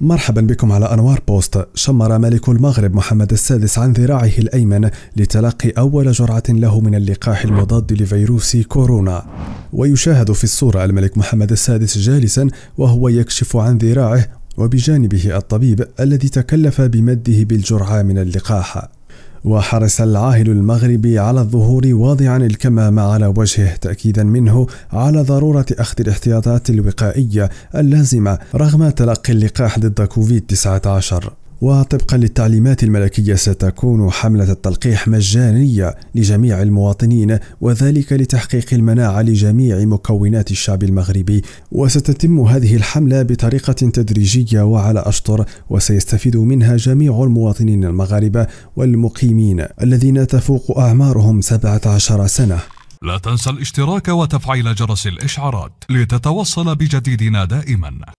مرحبا بكم على أنوار بوست شمر ملك المغرب محمد السادس عن ذراعه الأيمن لتلقي أول جرعة له من اللقاح المضاد لفيروس كورونا ويشاهد في الصورة الملك محمد السادس جالسا وهو يكشف عن ذراعه وبجانبه الطبيب الذي تكلف بمده بالجرعة من اللقاح وحرص العاهل المغربي على الظهور واضعا الكمام على وجهه تأكيدا منه على ضرورة أخذ الاحتياطات الوقائية اللازمة رغم تلقي اللقاح ضد كوفيد 19 وطبقا للتعليمات الملكية ستكون حملة التلقيح مجانية لجميع المواطنين وذلك لتحقيق المناعة لجميع مكونات الشعب المغربي وستتم هذه الحملة بطريقة تدريجية وعلى أشطر وسيستفيد منها جميع المواطنين المغاربة والمقيمين الذين تفوق أعمارهم 17 سنة لا تنسى الاشتراك وتفعيل جرس الإشعارات لتتوصل بجديدنا دائما